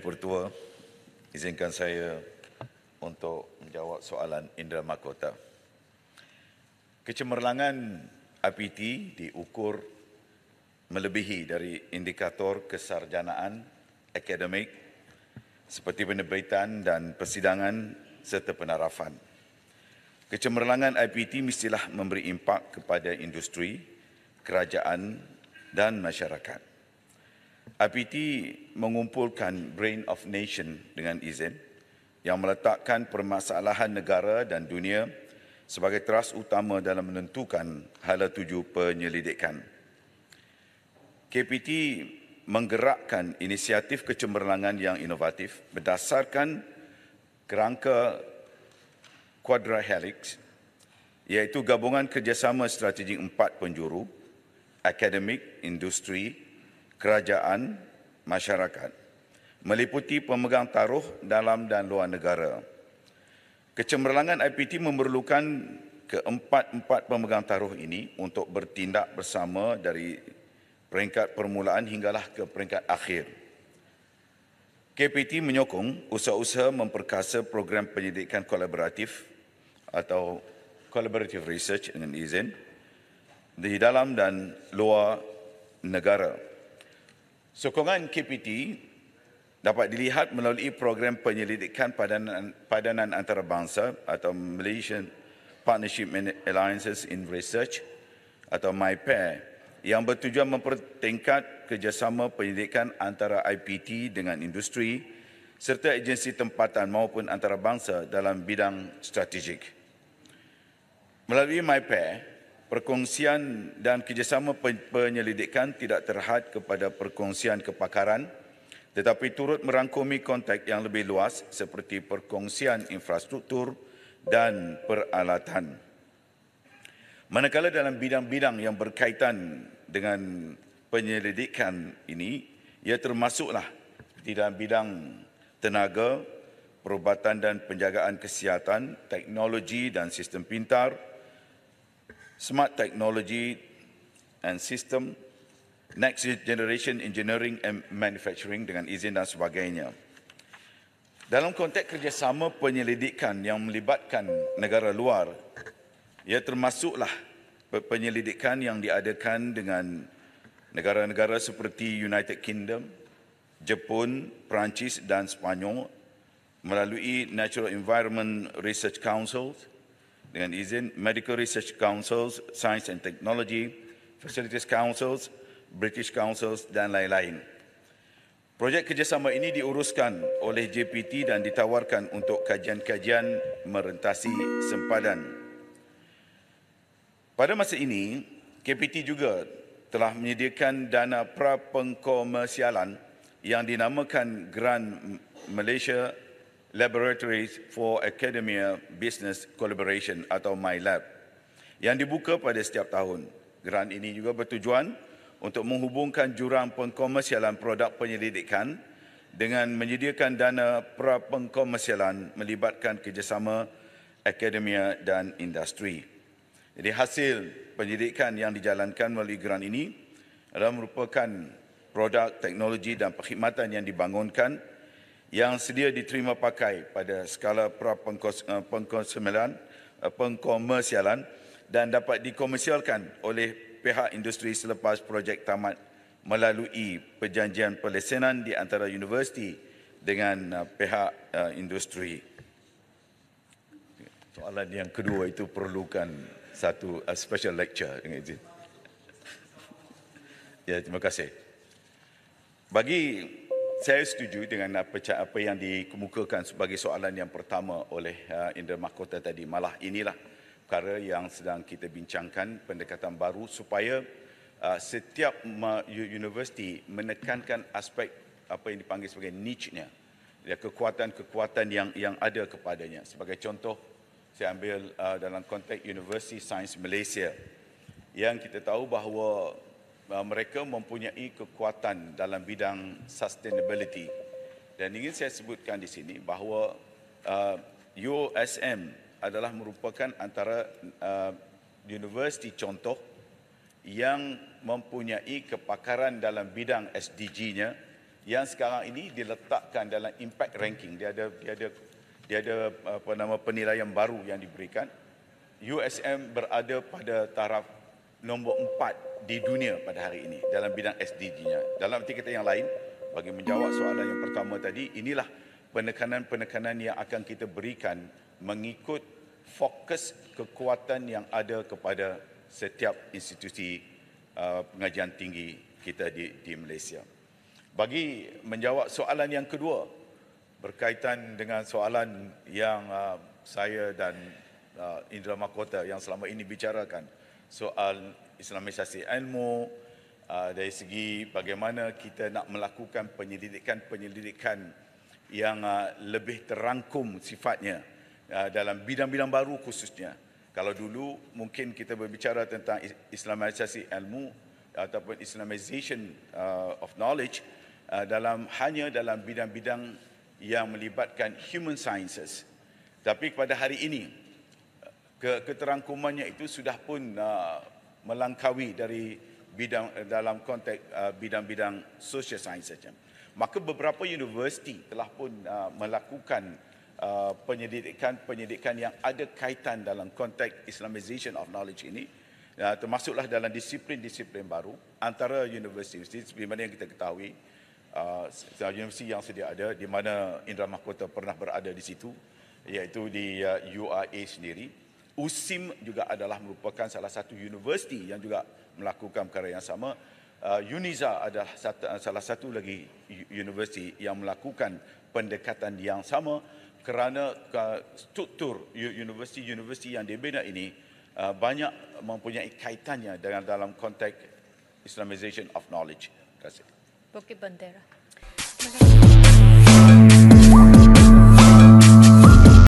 Pertua, izinkan saya untuk menjawab soalan Indra Mahkota. Kecemerlangan IPT diukur melebihi dari indikator kesarjanaan akademik seperti penerbitan dan persidangan serta penarafan. Kecemerlangan IPT mestilah memberi impak kepada industri, kerajaan dan masyarakat. IPT mengumpulkan Brain of Nation dengan izin yang meletakkan permasalahan negara dan dunia sebagai teras utama dalam menentukan hala tuju penyelidikan. KPT menggerakkan inisiatif kecemerlangan yang inovatif berdasarkan kerangka Quadra Helix iaitu gabungan kerjasama strategi empat penjuru akademik, industri, kerajaan, masyarakat meliputi pemegang taruh dalam dan luar negara. Kecemerlangan IPT memerlukan keempat-empat pemegang taruh ini untuk bertindak bersama dari peringkat permulaan hinggalah ke peringkat akhir. KPT menyokong usaha-usaha memperkasa program penyelidikan kolaboratif atau collaborative research dengan izin di dalam dan luar negara. Sokongan KPT dapat dilihat melalui program penyelidikan padanan, padanan antarabangsa atau Malaysian Partnership Alliances in Research atau MyPair e yang bertujuan mempertingkat kerjasama penyelidikan antara IPT dengan industri serta agensi tempatan maupun antarabangsa dalam bidang strategik. Melalui MyPair, perkongsian dan kerjasama penyelidikan tidak terhad kepada perkongsian kepakaran tetapi turut merangkumi konteks yang lebih luas seperti perkongsian infrastruktur dan peralatan. Manakala dalam bidang-bidang yang berkaitan dengan penyelidikan ini, ia termasuklah di dalam bidang tenaga, perubatan dan penjagaan kesihatan, teknologi dan sistem pintar, smart technology and system, next generation engineering and manufacturing dengan izin dan sebagainya. Dalam konteks kerjasama penyelidikan yang melibatkan negara luar, ia termasuklah penyelidikan yang diadakan dengan negara-negara seperti United Kingdom, Jepun, Perancis dan Sepanyol melalui Natural Environment Research Councils and is medical research councils, science and technology, facilities councils, British councils dan lain-lain. Projek kerjasama ini diuruskan oleh JPT dan ditawarkan untuk kajian-kajian merentasi sempadan. Pada masa ini, KPT juga telah menyediakan dana pra-pengkomersialan yang dinamakan Grant Malaysia Laboratories for Academia Business Collaboration atau MyLab yang dibuka pada setiap tahun. Grant ini juga bertujuan untuk menghubungkan jurang pengkomersialan produk penyelidikan dengan menyediakan dana pra-pengkomersialan melibatkan kerjasama akademia dan industri. Jadi hasil penyelidikan yang dijalankan melalui Grant ini adalah merupakan produk, teknologi dan perkhidmatan yang dibangunkan yang sedia diterima pakai pada skala eh, pengkonsumelan eh, pengkomersialan dan dapat dikomersialkan oleh pihak industri selepas projek tamat melalui perjanjian pelesenan di antara universiti dengan eh, pihak industri. Soalan yang kedua itu perlukan satu special lecture dengan izin. Ya, terima kasih. Bagi saya setuju dengan apa yang dikemukakan sebagai soalan yang pertama oleh uh, Indra Mahkota tadi. Malah inilah perkara yang sedang kita bincangkan pendekatan baru supaya uh, setiap universiti menekankan aspek apa yang dipanggil sebagai niche-nya. Ya, kekuatan-kekuatan yang yang ada kepadanya. Sebagai contoh, saya ambil uh, dalam konteks University Science Malaysia yang kita tahu bahawa mereka mempunyai kekuatan dalam bidang sustainability. Dan ingin saya sebutkan di sini bahawa uh, USM adalah merupakan antara uh, universiti contoh yang mempunyai kepakaran dalam bidang SDG-nya yang sekarang ini diletakkan dalam impact ranking. Dia ada dia ada dia ada apa nama penilaian baru yang diberikan. USM berada pada taraf nombor empat di dunia pada hari ini dalam bidang SDG-nya. Dalam arti kata yang lain, bagi menjawab soalan yang pertama tadi, inilah penekanan-penekanan yang akan kita berikan mengikut fokus kekuatan yang ada kepada setiap institusi uh, pengajian tinggi kita di, di Malaysia. Bagi menjawab soalan yang kedua berkaitan dengan soalan yang uh, saya dan uh, Indra Makota yang selama ini bicarakan, soal islamisasi ilmu uh, dari segi bagaimana kita nak melakukan penyelidikan-penyelidikan yang uh, lebih terangkum sifatnya uh, dalam bidang-bidang baru khususnya kalau dulu mungkin kita berbicara tentang islamisasi ilmu ataupun islamization of knowledge dalam hanya dalam bidang-bidang yang melibatkan human sciences tapi pada hari ini ke, keterangkumannya itu sudah pun uh, melangkaui dari bidang uh, dalam konteks uh, bidang-bidang social science saja. Maka beberapa universiti telah pun uh, melakukan uh, penyelidikan-penyelidikan yang ada kaitan dalam konteks Islamization of knowledge ini uh, termasuklah dalam disiplin-disiplin baru antara universiti di mana yang kita ketahui uh, universiti yang sedia ada di mana Indra Mahkota pernah berada di situ iaitu di uh, URA sendiri USIM juga adalah merupakan salah satu universiti yang juga melakukan perkara yang sama. Uh, UNIZA adalah uh, salah satu lagi universiti yang melakukan pendekatan yang sama kerana uh, struktur universiti-universiti yang dibina ini banyak mempunyai kaitannya dengan dalam konteks Islamisation of Knowledge. Terima kasih. Bukit Bandera. Terima kasih.